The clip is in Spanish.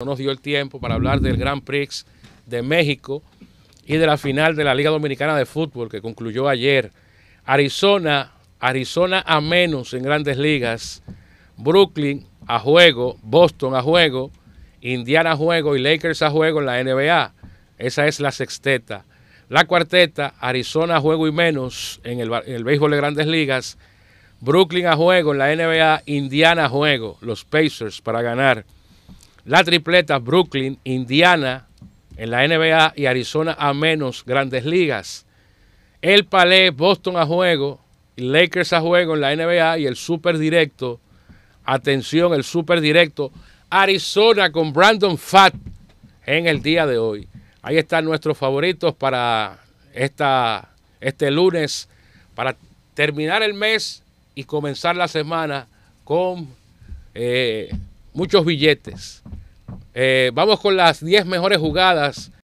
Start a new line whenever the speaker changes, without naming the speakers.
No nos dio el tiempo para hablar del Grand Prix de México y de la final de la Liga Dominicana de Fútbol que concluyó ayer. Arizona, Arizona a menos en grandes ligas. Brooklyn a juego, Boston a juego, Indiana a juego y Lakers a juego en la NBA. Esa es la sexteta. La cuarteta, Arizona a juego y menos en el, béisbol de grandes ligas. Brooklyn a juego en la NBA, Indiana a juego, los Pacers para ganar. La tripleta Brooklyn, Indiana en la NBA y Arizona a menos grandes ligas. El Palais Boston a juego, Lakers a juego en la NBA y el super directo. Atención, el super directo. Arizona con Brandon Fat en el día de hoy. Ahí están nuestros favoritos para esta, este lunes, para terminar el mes y comenzar la semana con eh, muchos billetes. Eh, vamos con las 10 mejores jugadas